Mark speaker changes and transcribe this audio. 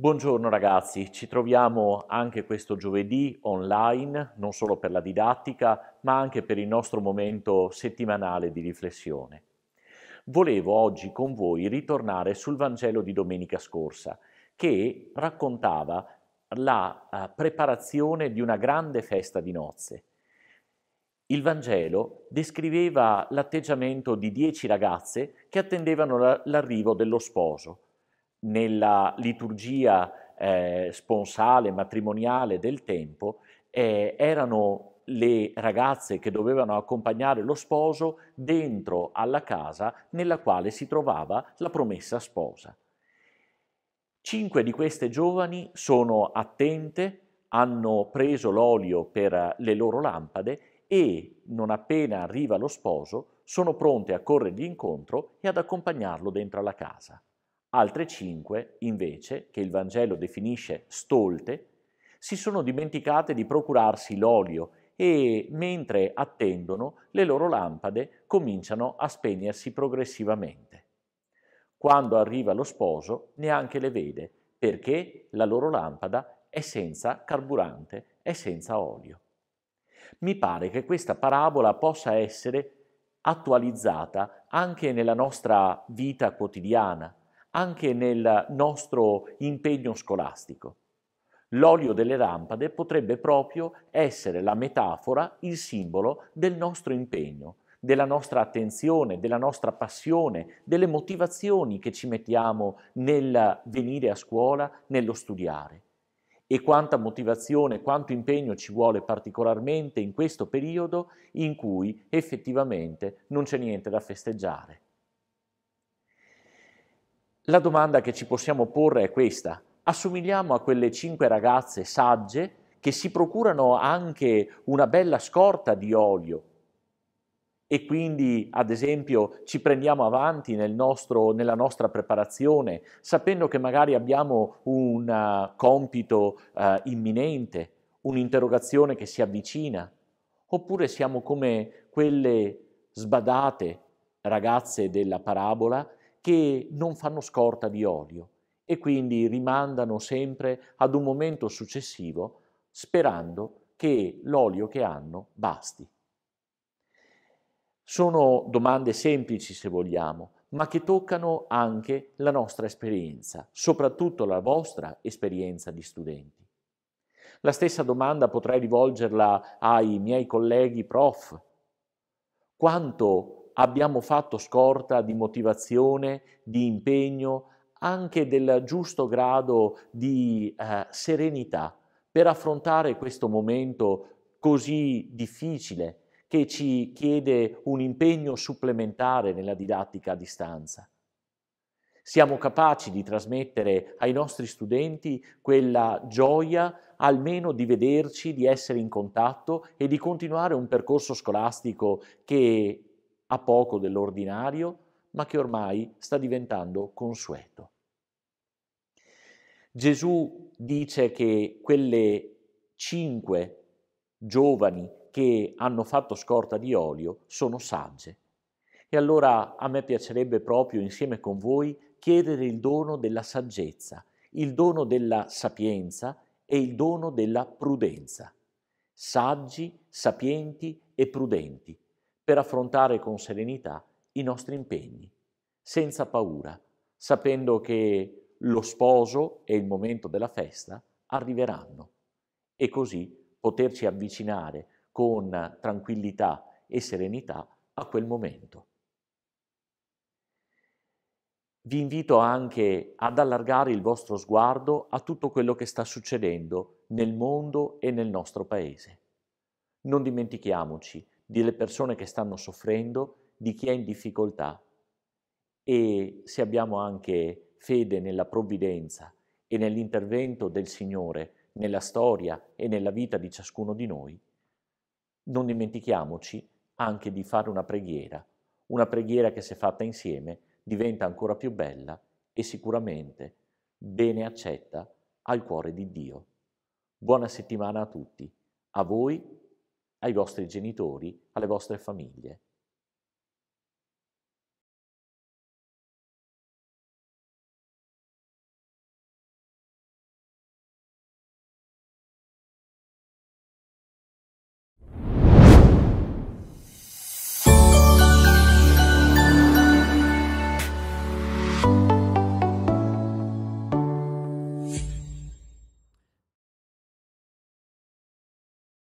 Speaker 1: Buongiorno ragazzi, ci troviamo anche questo giovedì online, non solo per la didattica, ma anche per il nostro momento settimanale di riflessione. Volevo oggi con voi ritornare sul Vangelo di domenica scorsa, che raccontava la eh, preparazione di una grande festa di nozze. Il Vangelo descriveva l'atteggiamento di dieci ragazze che attendevano l'arrivo dello sposo, nella liturgia eh, sponsale, matrimoniale del tempo, eh, erano le ragazze che dovevano accompagnare lo sposo dentro alla casa nella quale si trovava la promessa sposa. Cinque di queste giovani sono attente, hanno preso l'olio per le loro lampade e, non appena arriva lo sposo, sono pronte a corrergli incontro e ad accompagnarlo dentro alla casa. Altre cinque, invece, che il Vangelo definisce stolte, si sono dimenticate di procurarsi l'olio e, mentre attendono, le loro lampade cominciano a spegnersi progressivamente. Quando arriva lo sposo, neanche le vede, perché la loro lampada è senza carburante, è senza olio. Mi pare che questa parabola possa essere attualizzata anche nella nostra vita quotidiana, anche nel nostro impegno scolastico. L'olio delle lampade potrebbe proprio essere la metafora, il simbolo del nostro impegno, della nostra attenzione, della nostra passione, delle motivazioni che ci mettiamo nel venire a scuola, nello studiare. E quanta motivazione, quanto impegno ci vuole particolarmente in questo periodo in cui effettivamente non c'è niente da festeggiare. La domanda che ci possiamo porre è questa. Assomigliamo a quelle cinque ragazze sagge che si procurano anche una bella scorta di olio e quindi, ad esempio, ci prendiamo avanti nel nostro, nella nostra preparazione, sapendo che magari abbiamo un uh, compito uh, imminente, un'interrogazione che si avvicina, oppure siamo come quelle sbadate ragazze della parabola che non fanno scorta di olio e quindi rimandano sempre ad un momento successivo sperando che l'olio che hanno basti. Sono domande semplici se vogliamo, ma che toccano anche la nostra esperienza, soprattutto la vostra esperienza di studenti. La stessa domanda potrei rivolgerla ai miei colleghi prof. Quanto abbiamo fatto scorta di motivazione, di impegno, anche del giusto grado di eh, serenità per affrontare questo momento così difficile che ci chiede un impegno supplementare nella didattica a distanza. Siamo capaci di trasmettere ai nostri studenti quella gioia almeno di vederci, di essere in contatto e di continuare un percorso scolastico che a poco dell'ordinario, ma che ormai sta diventando consueto. Gesù dice che quelle cinque giovani che hanno fatto scorta di olio sono sagge. E allora a me piacerebbe proprio insieme con voi chiedere il dono della saggezza, il dono della sapienza e il dono della prudenza. Saggi, sapienti e prudenti, per affrontare con serenità i nostri impegni, senza paura, sapendo che lo sposo e il momento della festa arriveranno e così poterci avvicinare con tranquillità e serenità a quel momento. Vi invito anche ad allargare il vostro sguardo a tutto quello che sta succedendo nel mondo e nel nostro paese. Non dimentichiamoci delle persone che stanno soffrendo, di chi è in difficoltà. E se abbiamo anche fede nella provvidenza e nell'intervento del Signore nella storia e nella vita di ciascuno di noi, non dimentichiamoci anche di fare una preghiera, una preghiera che se fatta insieme diventa ancora più bella e sicuramente bene accetta al cuore di Dio. Buona settimana a tutti, a voi ai vostri genitori, alle vostre famiglie.